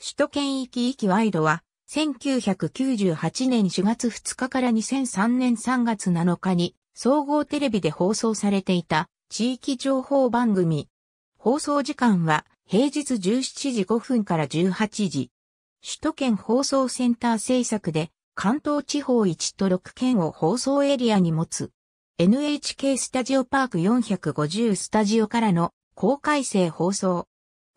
首都圏域域ワイドは、1998年4月2日から2003年3月7日に、総合テレビで放送されていた、地域情報番組。放送時間は、平日17時5分から18時。首都圏放送センター制作で、関東地方1と6県を放送エリアに持つ。NHK スタジオパーク450スタジオからの公開生放送。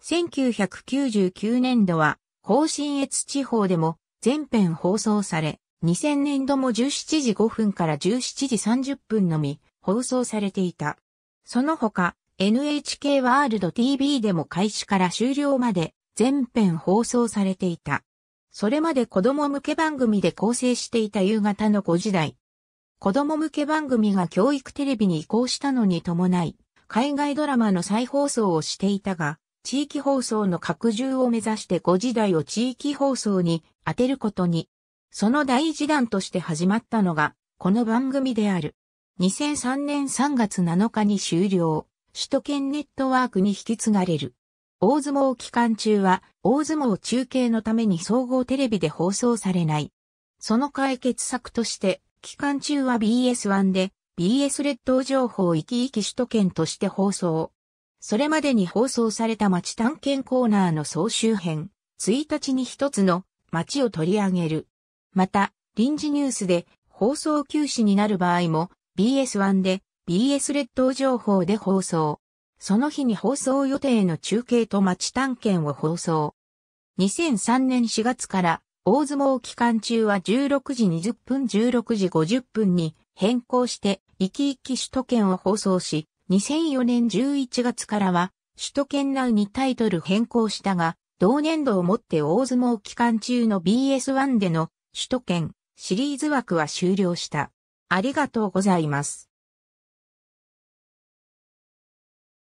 1999年度は甲信越地方でも全編放送され、2000年度も17時5分から17時30分のみ放送されていた。その他、NHK ワールド TV でも開始から終了まで全編放送されていた。それまで子供向け番組で構成していた夕方の5時台。子供向け番組が教育テレビに移行したのに伴い、海外ドラマの再放送をしていたが、地域放送の拡充を目指して5時代を地域放送に当てることに、その第一弾として始まったのが、この番組である。2003年3月7日に終了、首都圏ネットワークに引き継がれる。大相撲期間中は、大相撲中継のために総合テレビで放送されない。その解決策として、期間中は BS1 で、BS 列島情報生き生き首都圏として放送。それまでに放送された街探検コーナーの総集編、1日に一つの街を取り上げる。また、臨時ニュースで放送休止になる場合も BS1 で BS 列島情報で放送。その日に放送予定の中継と街探検を放送。2003年4月から大相撲期間中は16時20分16時50分に変更して、生き生き首都圏を放送し、2004年11月からは、首都圏内にタイトル変更したが、同年度をもって大相撲期間中の BS1 での首都圏シリーズ枠は終了した。ありがとうございます。